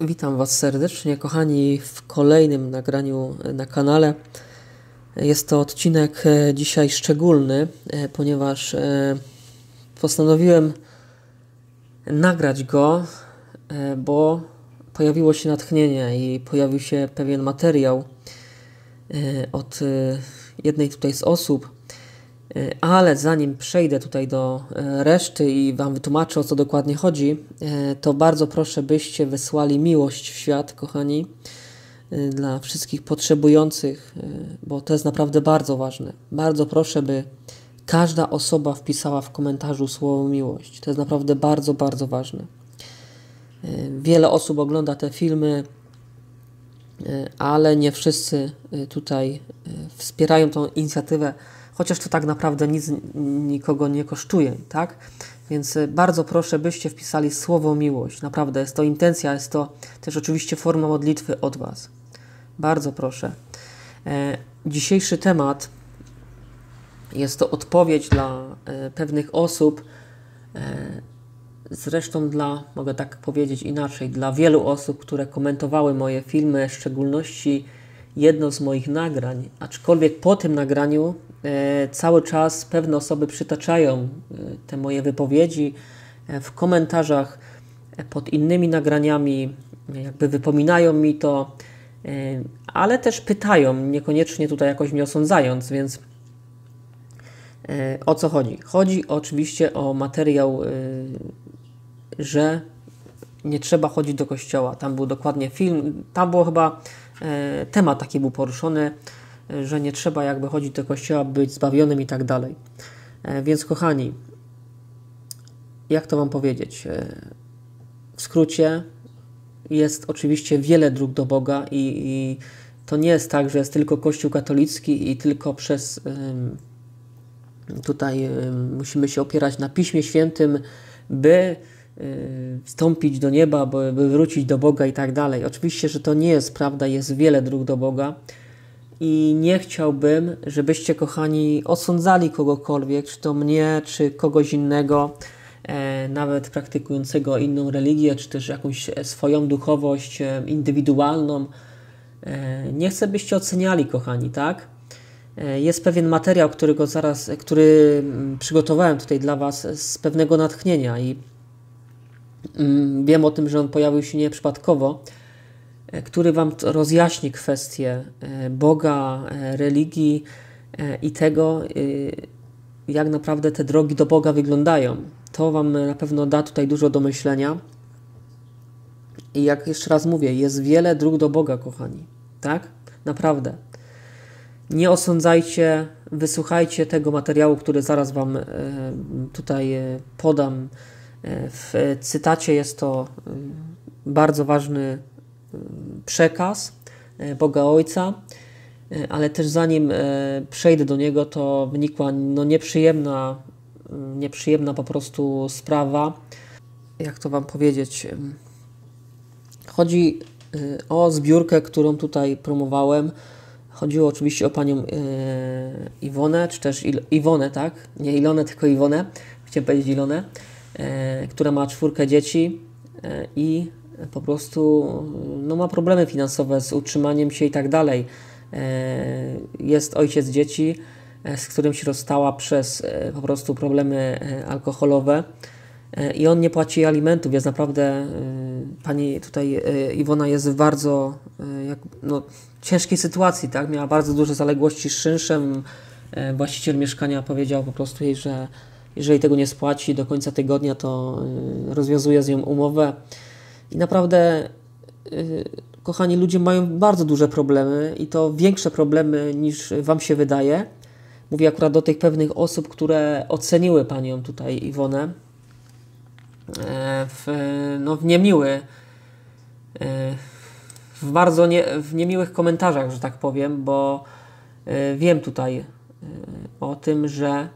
Witam Was serdecznie, kochani, w kolejnym nagraniu na kanale. Jest to odcinek e, dzisiaj szczególny, e, ponieważ e, postanowiłem nagrać go, bo pojawiło się natchnienie i pojawił się pewien materiał od jednej tutaj z osób, Y, ale zanim przejdę tutaj do y, reszty i Wam wytłumaczę o co dokładnie chodzi, y, to bardzo proszę, byście wysłali miłość w świat, kochani, dla wszystkich potrzebujących, bo to jest naprawdę bardzo ważne. Bardzo proszę, by każda osoba wpisała w komentarzu słowo miłość. To jest naprawdę bardzo, bardzo ważne. Wiele osób ogląda te filmy, ale nie wszyscy tutaj wspierają tą inicjatywę chociaż to tak naprawdę nic nikogo nie kosztuje, tak? Więc y, bardzo proszę, byście wpisali słowo miłość. Naprawdę jest to intencja, jest to też oczywiście forma modlitwy od Was. Bardzo proszę. E, dzisiejszy temat jest to odpowiedź dla e, pewnych osób, e, zresztą dla, mogę tak powiedzieć inaczej, dla wielu osób, które komentowały moje filmy, w szczególności jedno z moich nagrań. Aczkolwiek po tym nagraniu E, cały czas pewne osoby przytaczają e, te moje wypowiedzi e, w komentarzach pod innymi nagraniami, jakby wypominają mi to, ale też pytają, niekoniecznie tutaj jakoś mnie osądzając, więc o co chodzi? Chodzi oczywiście o materiał, że nie trzeba chodzić do kościoła. Tam był dokładnie film, tam było chyba temat taki był poruszony że nie trzeba jakby chodzić do kościoła, być zbawionym i tak dalej. E, więc kochani, jak to Wam powiedzieć? E, w skrócie jest oczywiście wiele dróg do Boga i, i to nie jest tak, że jest tylko Kościół katolicki i tylko przez tutaj musimy się opierać na Piśmie Świętym, by e, wstąpić do nieba, by wrócić do Boga i tak dalej. Oczywiście, że to nie jest prawda, jest wiele dróg do Boga i nie chciałbym, żebyście, kochani, osądzali kogokolwiek, czy to mnie, czy kogoś innego, e, nawet praktykującego inną religię, czy też jakąś e, swoją duchowość e, indywidualną. Nie chcę, byście oceniali, kochani, tak? Jest pewien materiał, którego zaraz, który mm, przygotowałem tutaj dla Was z pewnego natchnienia i mm, wiem o tym, że on pojawił się nieprzypadkowo. przypadkowo E, który Wam rozjaśni kwestię e, Boga, e, religii i tego, jak naprawdę te drogi do Boga wyglądają. To Wam na pewno da tutaj dużo do myślenia. I jak jeszcze raz mówię, jest wiele dróg do Boga, kochani. Tak? Naprawdę. Nie osądzajcie, wysłuchajcie tego materiału, który zaraz Wam tutaj podam. W cytacie jest to bardzo ważny przekaz e, Boga Ojca, e, ale też zanim e, przejdę do niego, to wynikła no nieprzyjemna, mm, nieprzyjemna po prostu sprawa. Jak to Wam powiedzieć? Chodzi o zbiórkę, którą tutaj promowałem. Chodziło oczywiście o panią Iwonę, czy też Il Iwonę, tak? Nie Ilonę, tylko Iwonę. Chciałem powiedzieć Ilonę, która ma czwórkę dzieci i po prostu no, ma problemy finansowe z utrzymaniem się i tak dalej. E, jest ojciec dzieci, e, z którym się rozstała przez e, po prostu problemy alkoholowe i on nie płaci alimentów. więc naprawdę, pani tutaj Iwona jest w bardzo jak, no, ciężkiej sytuacji, tak? Miała bardzo duże zaległości z czynszem. Właściciel mieszkania powiedział po prostu jej, że jeżeli tego nie spłaci do końca tygodnia, to rozwiązuje z nią umowę. I naprawdę, y, kochani ludzie, mają bardzo duże problemy i to większe problemy niż Wam się wydaje. Mówię akurat do tych pewnych osób, które oceniły Panią tutaj Iwonę e, w, no, w niemiły e, w bardzo nie, w niemiłych komentarzach, że tak powiem, bo e, wiem tutaj o tym, że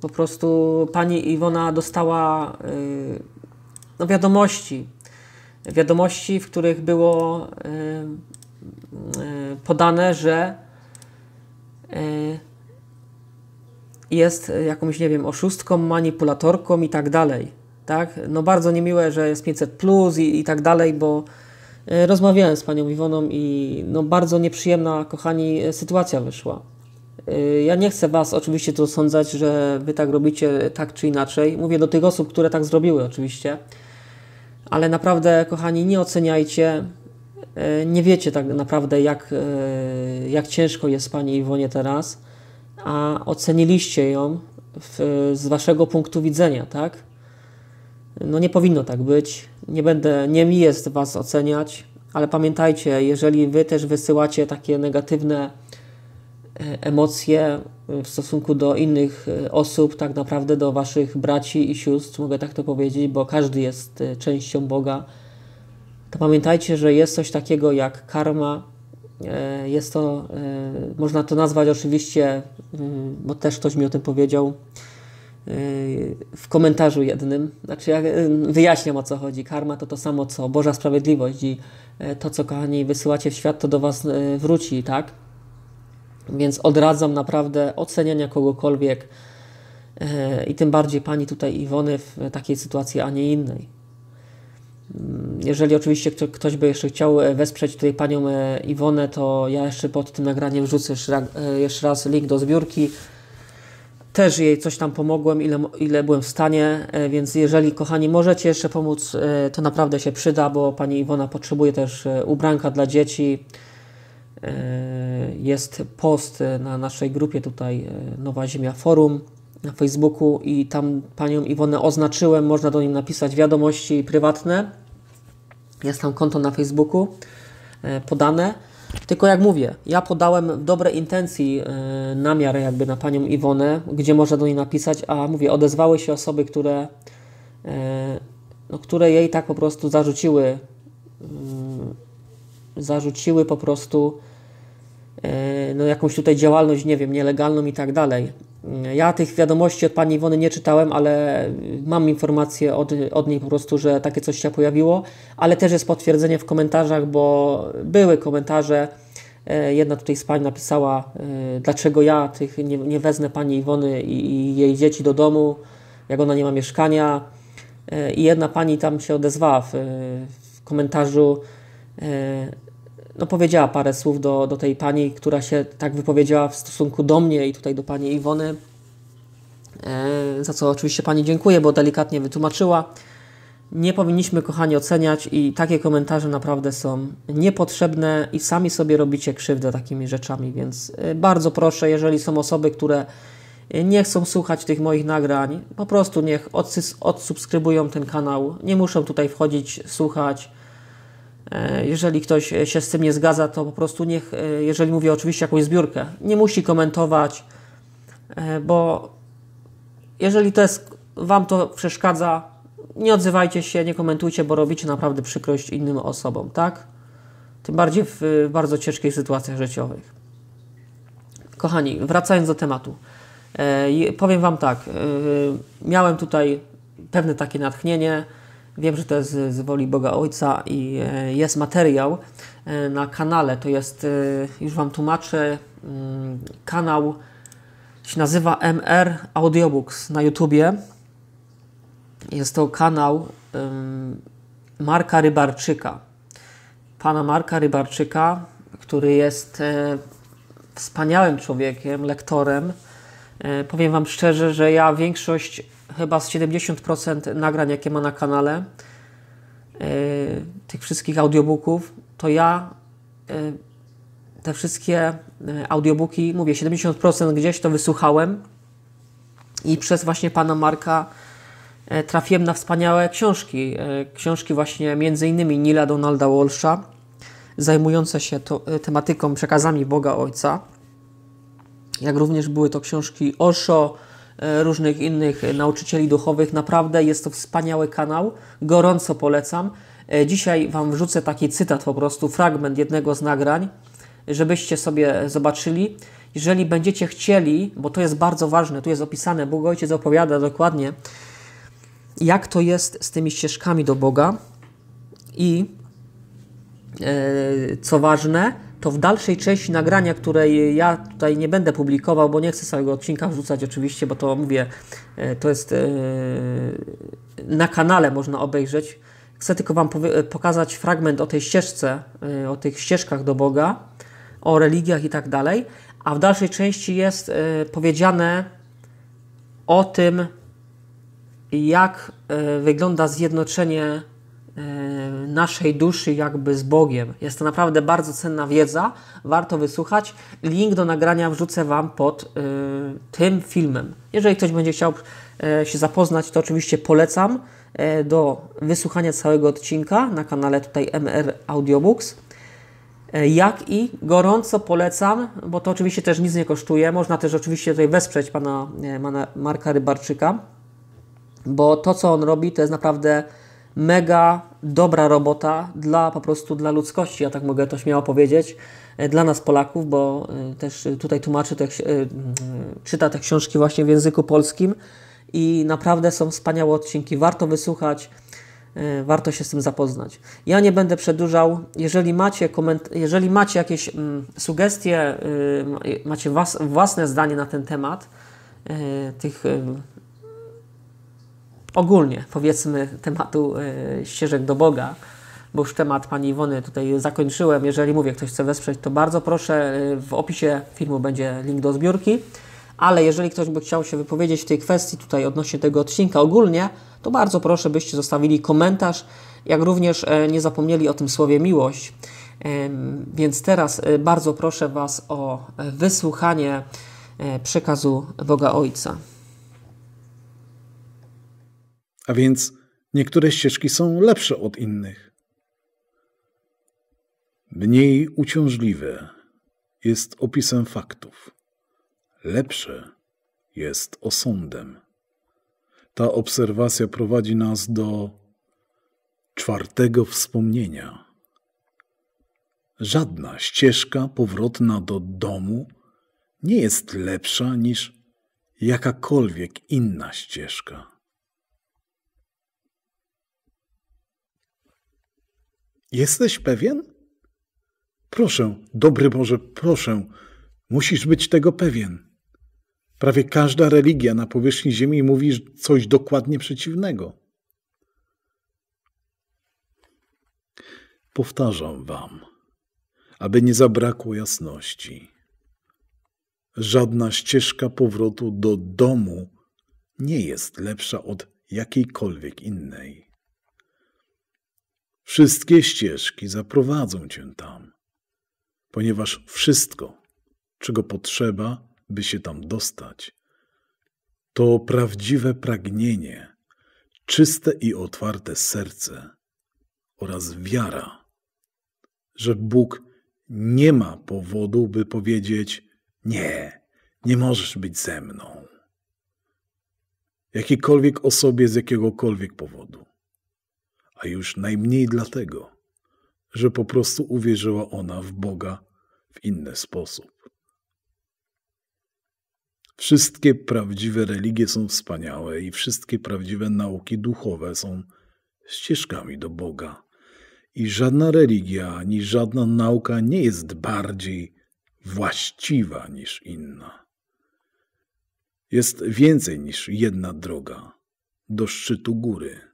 po prostu pani Iwona dostała no, wiadomości. Wiadomości, w których było y, y, podane, że y, jest jakąś, nie wiem, oszustką, manipulatorką i tak dalej. Tak? No bardzo niemiłe, że jest 500 plus i, i tak dalej, bo rozmawiałem z panią Iwoną i no bardzo nieprzyjemna, kochani, sytuacja wyszła. Ja nie chcę Was oczywiście tu sądzać, że Wy tak robicie tak czy inaczej. Mówię do tych osób, które tak zrobiły, oczywiście ale naprawdę, kochani, nie oceniajcie. E, nie wiecie tak naprawdę, jak, e, jak ciężko jest pani Iwonie teraz, a oceniliście ją w, z waszego punktu widzenia, tak? No nie powinno tak być. Nie będę, nie mi jest was oceniać, ale pamiętajcie, jeżeli wy też wysyłacie takie negatywne E, emocje e, w stosunku do innych e, osób, tak naprawdę do waszych braci i sióstr, mogę tak to powiedzieć, bo każdy jest częścią Boga, to pamiętajcie, że jest coś takiego jak karma. Jest to, można to nazwać oczywiście, mm, bo też ktoś mi o tym powiedział w komentarzu jednym. Znaczy, ja wyjaśniam o co chodzi. Karma to to samo co Boża Sprawiedliwość i to, co kochani wysyłacie w świat, to do Was wróci, tak? Więc odradzam naprawdę oceniania kogokolwiek e, i tym bardziej pani tutaj Iwony w takiej sytuacji, a nie innej. Mm, jeżeli oczywiście ktoś by jeszcze chciał e, wesprzeć tutaj panią e, Iwonę, to ja jeszcze pod tym nagraniem wrzucę jeszcze raz link do zbiórki. Też jej coś tam pomogłem, ile, ile byłem w stanie, więc jeżeli kochani możecie jeszcze pomóc, to naprawdę się przyda, bo pani Iwona potrzebuje też ubranka dla dzieci E, jest post na naszej grupie tutaj e, Nowa Ziemia Forum na Facebooku i tam panią Iwonę oznaczyłem, można do niej napisać wiadomości prywatne. Jest tam konto na Facebooku e, podane. Tylko jak mówię, ja podałem w dobrej intencji namiar jakby na panią Iwonę, gdzie można do niej napisać, a mówię, odezwały się osoby, które, no, które jej tak po prostu zarzuciły, zarzuciły po prostu E, no, jakąś tutaj działalność, nie wiem, nielegalną i tak dalej. E, ja tych wiadomości od pani Iwony nie czytałem, ale mam informację od, od niej po prostu, że takie coś się pojawiło, ale też jest potwierdzenie w komentarzach, bo były komentarze. E, jedna tutaj z pań napisała, dlaczego ja tych nie, nie wezmę pani Iwony i, i jej dzieci do domu, jak ona nie ma mieszkania. I jedna pani tam się odezwała w, w komentarzu, no, powiedziała parę słów do, do tej pani, która się tak wypowiedziała w stosunku do mnie i tutaj do pani Iwony, e, za co oczywiście pani dziękuję, bo delikatnie wytłumaczyła. Nie powinniśmy, kochani, oceniać i takie komentarze naprawdę są niepotrzebne i sami sobie robicie krzywdę takimi rzeczami, więc e, bardzo proszę, jeżeli są osoby, które nie chcą słuchać tych moich nagrań, po prostu niech odsubskrybują ten kanał. Nie muszą tutaj wchodzić, słuchać. E, jeżeli ktoś e, się z tym nie zgadza, to po prostu niech, e, jeżeli mówię oczywiście jakąś zbiórkę, nie musi komentować, bo jeżeli to jest, Wam to przeszkadza, nie odzywajcie się, nie komentujcie, bo robicie naprawdę przykrość innym osobom, tak? Tym bardziej w bardzo ciężkich sytuacjach życiowych. Kochani, wracając do tematu, powiem Wam tak. Miałem tutaj pewne takie natchnienie Wiem, że to jest z woli Boga Ojca i e, jest materiał e, na kanale. To jest, e, już Wam tłumaczę, mm, kanał się nazywa MR Audiobooks na YouTubie. Jest to kanał Marka Rybarczyka. Pana Marka Rybarczyka, który jest wspaniałym człowiekiem, lektorem. Powiem Wam szczerze, że ja większość chyba z 70% nagrań, jakie ma na kanale, e, tych wszystkich audiobooków, to ja e, te wszystkie e, audiobooki, mówię, 70% gdzieś to wysłuchałem i przez właśnie pana Marka trafiłem na wspaniałe książki. Książki właśnie między innymi Nila Donalda Walsha, zajmujące się to, tematyką przekazami Boga Ojca. Jak również były to książki Osho, E, różnych innych e, nauczycieli duchowych. Naprawdę jest to wspaniały kanał, gorąco polecam. E, dzisiaj Wam wrzucę taki cytat, po prostu fragment jednego z nagrań, żebyście sobie zobaczyli. Jeżeli będziecie chcieli, bo to jest bardzo ważne, tu jest opisane, Bóg Ojciec opowiada dokładnie, jak to jest z tymi ścieżkami do Boga i co ważne, to w dalszej części nagrania, której ja tutaj nie będę publikował, bo nie chcę całego odcinka wrzucać oczywiście, bo to mówię, e, to jest e, na kanale można obejrzeć. Chcę tylko Wam e, pokazać fragment o tej ścieżce, o tych ścieżkach do Boga, o religiach i tak dalej, a w dalszej części jest powiedziane o tym, jak wygląda zjednoczenie E, naszej duszy jakby z Bogiem. Jest to naprawdę bardzo cenna wiedza, warto wysłuchać. Link do nagrania wrzucę Wam pod e, tym filmem. Jeżeli ktoś będzie chciał e, się zapoznać, to oczywiście polecam do wysłuchania całego odcinka na kanale tutaj MR Audiobooks. Jak i gorąco polecam, bo to oczywiście też nic nie kosztuje. Można też oczywiście tutaj wesprzeć pana, pana Marka Rybarczyka, bo to co on robi to jest naprawdę mega dobra robota dla po prostu dla ludzkości, ja tak mogę to śmiało powiedzieć, e, dla nas Polaków, bo e, też tutaj tłumaczy, te, e, czyta te książki właśnie w języku polskim i naprawdę są wspaniałe odcinki, warto wysłuchać, warto się z tym zapoznać. Ja nie będę przedłużał, jeżeli macie, koment jeżeli macie jakieś sugestie, macie was własne zdanie na ten temat, tych ogólnie, powiedzmy, tematu e, ścieżek do Boga, bo już temat pani Iwony tutaj zakończyłem. Jeżeli mówię, ktoś chce wesprzeć, to bardzo proszę. E, w opisie filmu będzie link do zbiórki. Ale jeżeli ktoś by chciał się wypowiedzieć w tej kwestii tutaj odnośnie tego odcinka ogólnie, to bardzo proszę, byście zostawili komentarz, jak również e, nie zapomnieli o tym słowie miłość. Więc teraz bardzo proszę Was o wysłuchanie przekazu Boga Ojca. A więc niektóre ścieżki są lepsze od innych. Mniej uciążliwe jest opisem faktów. Lepsze jest osądem. Ta obserwacja prowadzi nas do czwartego wspomnienia. Żadna ścieżka powrotna do domu nie jest lepsza niż jakakolwiek inna ścieżka. Jesteś pewien? Proszę, dobry Boże, proszę, musisz być tego pewien. Prawie każda religia na powierzchni Ziemi mówi coś dokładnie przeciwnego. Powtarzam Wam, aby nie zabrakło jasności. Żadna ścieżka powrotu do domu nie jest lepsza od jakiejkolwiek innej. Wszystkie ścieżki zaprowadzą cię tam, ponieważ wszystko, czego potrzeba, by się tam dostać, to prawdziwe pragnienie, czyste i otwarte serce oraz wiara, że Bóg nie ma powodu, by powiedzieć: Nie, nie możesz być ze mną. Jakikolwiek osobie z jakiegokolwiek powodu a już najmniej dlatego, że po prostu uwierzyła ona w Boga w inny sposób. Wszystkie prawdziwe religie są wspaniałe i wszystkie prawdziwe nauki duchowe są ścieżkami do Boga. I żadna religia ani żadna nauka nie jest bardziej właściwa niż inna. Jest więcej niż jedna droga do szczytu góry.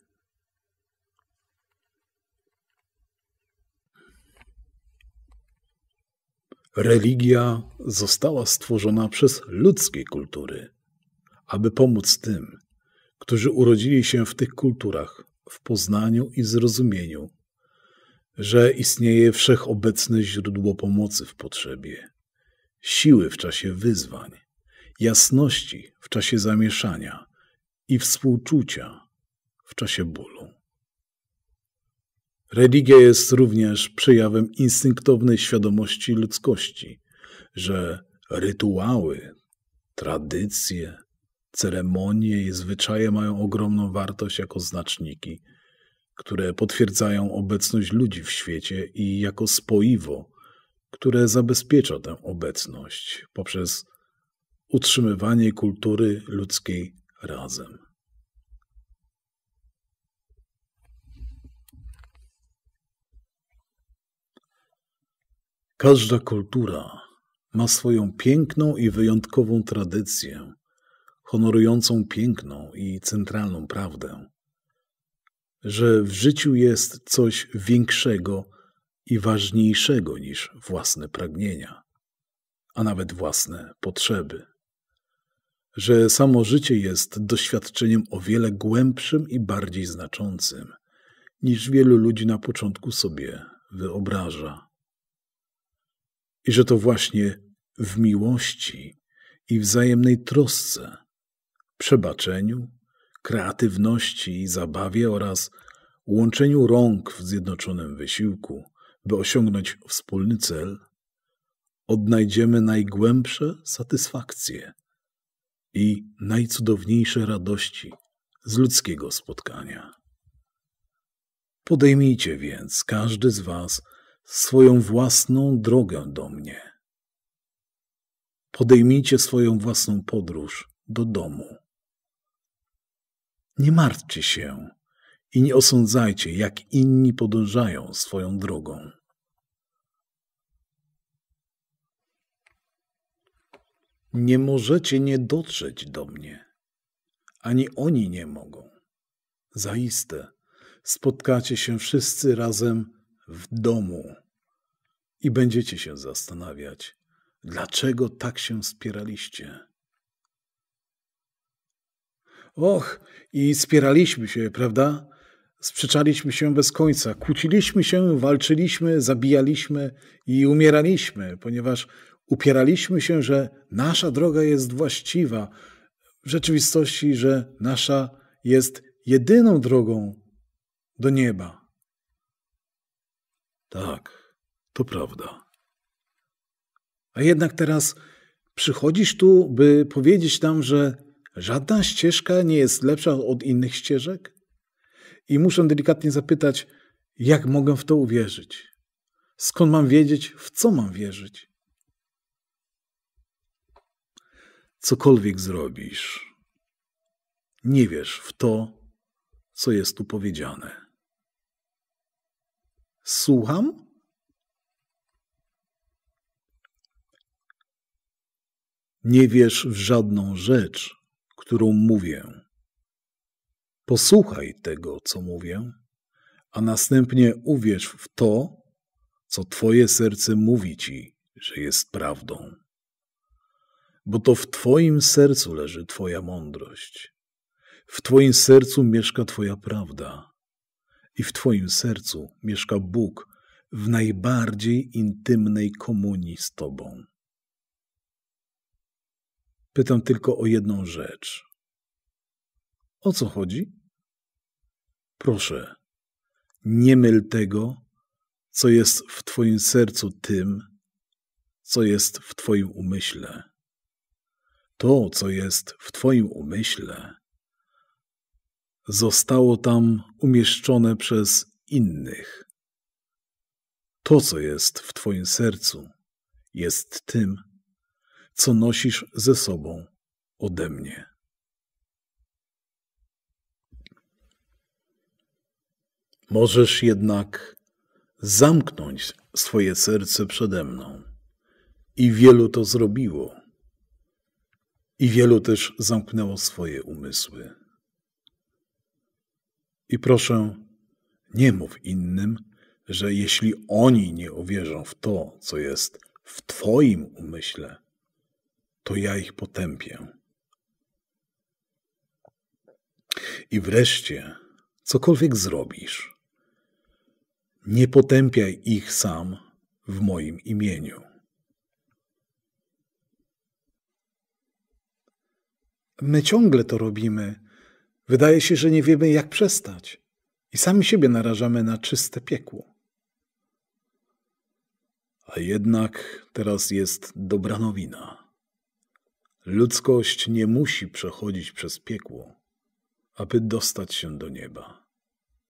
Religia została stworzona przez ludzkie kultury, aby pomóc tym, którzy urodzili się w tych kulturach, w poznaniu i zrozumieniu, że istnieje wszechobecne źródło pomocy w potrzebie, siły w czasie wyzwań, jasności w czasie zamieszania i współczucia w czasie bólu. Religia jest również przejawem instynktownej świadomości ludzkości, że rytuały, tradycje, ceremonie i zwyczaje mają ogromną wartość jako znaczniki, które potwierdzają obecność ludzi w świecie i jako spoiwo, które zabezpiecza tę obecność poprzez utrzymywanie kultury ludzkiej razem. Każda kultura ma swoją piękną i wyjątkową tradycję, honorującą piękną i centralną prawdę, że w życiu jest coś większego i ważniejszego niż własne pragnienia, a nawet własne potrzeby, że samo życie jest doświadczeniem o wiele głębszym i bardziej znaczącym, niż wielu ludzi na początku sobie wyobraża i że to właśnie w miłości i wzajemnej trosce, przebaczeniu, kreatywności i zabawie oraz łączeniu rąk w zjednoczonym wysiłku, by osiągnąć wspólny cel, odnajdziemy najgłębsze satysfakcje i najcudowniejsze radości z ludzkiego spotkania. Podejmijcie więc każdy z Was swoją własną drogę do mnie. Podejmijcie swoją własną podróż do domu. Nie martwcie się i nie osądzajcie, jak inni podążają swoją drogą. Nie możecie nie dotrzeć do mnie, ani oni nie mogą. Zaiste, spotkacie się wszyscy razem w domu i będziecie się zastanawiać, dlaczego tak się spieraliście. Och, i spieraliśmy się, prawda? Sprzeczaliśmy się bez końca, kłóciliśmy się, walczyliśmy, zabijaliśmy i umieraliśmy, ponieważ upieraliśmy się, że nasza droga jest właściwa, w rzeczywistości, że nasza jest jedyną drogą do nieba. Tak, to prawda. A jednak teraz przychodzisz tu, by powiedzieć nam, że żadna ścieżka nie jest lepsza od innych ścieżek? I muszę delikatnie zapytać, jak mogę w to uwierzyć? Skąd mam wiedzieć, w co mam wierzyć? Cokolwiek zrobisz, nie wiesz w to, co jest tu powiedziane. Słucham? Nie wiesz w żadną rzecz, którą mówię. Posłuchaj tego, co mówię, a następnie uwierz w to, co Twoje serce mówi Ci, że jest prawdą. Bo to w Twoim sercu leży Twoja mądrość. W Twoim sercu mieszka Twoja prawda i w Twoim sercu mieszka Bóg w najbardziej intymnej komunii z Tobą. Pytam tylko o jedną rzecz. O co chodzi? Proszę, nie myl tego, co jest w Twoim sercu tym, co jest w Twoim umyśle. To, co jest w Twoim umyśle, zostało tam umieszczone przez innych. To, co jest w Twoim sercu, jest tym, co nosisz ze sobą ode mnie. Możesz jednak zamknąć swoje serce przede mną. I wielu to zrobiło. I wielu też zamknęło swoje umysły. I proszę, nie mów innym, że jeśli oni nie uwierzą w to, co jest w Twoim umyśle, to ja ich potępię. I wreszcie, cokolwiek zrobisz, nie potępiaj ich sam w moim imieniu. My ciągle to robimy Wydaje się, że nie wiemy, jak przestać i sami siebie narażamy na czyste piekło. A jednak teraz jest dobra nowina. Ludzkość nie musi przechodzić przez piekło, aby dostać się do nieba.